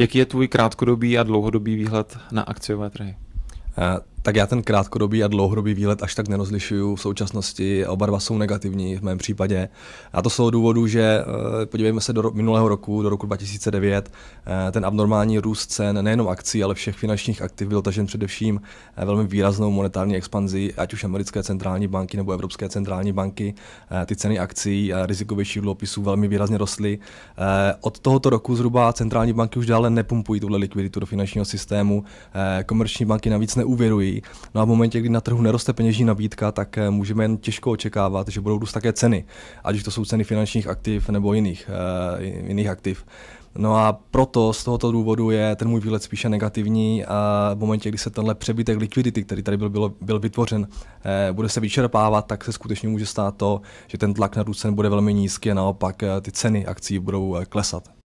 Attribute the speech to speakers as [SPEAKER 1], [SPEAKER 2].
[SPEAKER 1] Jaký je tvůj
[SPEAKER 2] krátkodobý a dlouhodobý výhled na akciové trhy? Eh, tak já ten krátkodobý a dlouhodobý výlet až tak nerozlišuju v současnosti, oba dva jsou negativní v mém případě. A to z toho důvodu, že eh, podívejme se do minulého roku, do roku 2009, eh, ten abnormální růst cen nejenom akcí, ale všech finančních aktiv byl tažen především eh, velmi výraznou monetární expanzí, ať už americké centrální banky nebo evropské centrální banky. Ty ceny akcí a rizikovějších dluhopisů velmi výrazně rostly. Od tohoto roku zhruba centrální banky už dále nepumpují tuhle likviditu do finančního systému, komerční banky navíc neuvěrují No a v momentě, kdy na trhu neroste peněžní nabídka, tak eh, můžeme jen těžko očekávat, že budou růst také ceny, ať už to jsou ceny finančních aktiv nebo jiných, eh, jiných aktiv. No a proto z tohoto důvodu je ten můj výhled spíše negativní a v momentě, kdy se tenhle přebytek likvidity, který tady byl, byl, byl vytvořen, eh, bude se vyčerpávat, tak se skutečně může stát to, že ten tlak na růst cen bude velmi nízký a naopak eh, ty ceny akcí budou eh, klesat.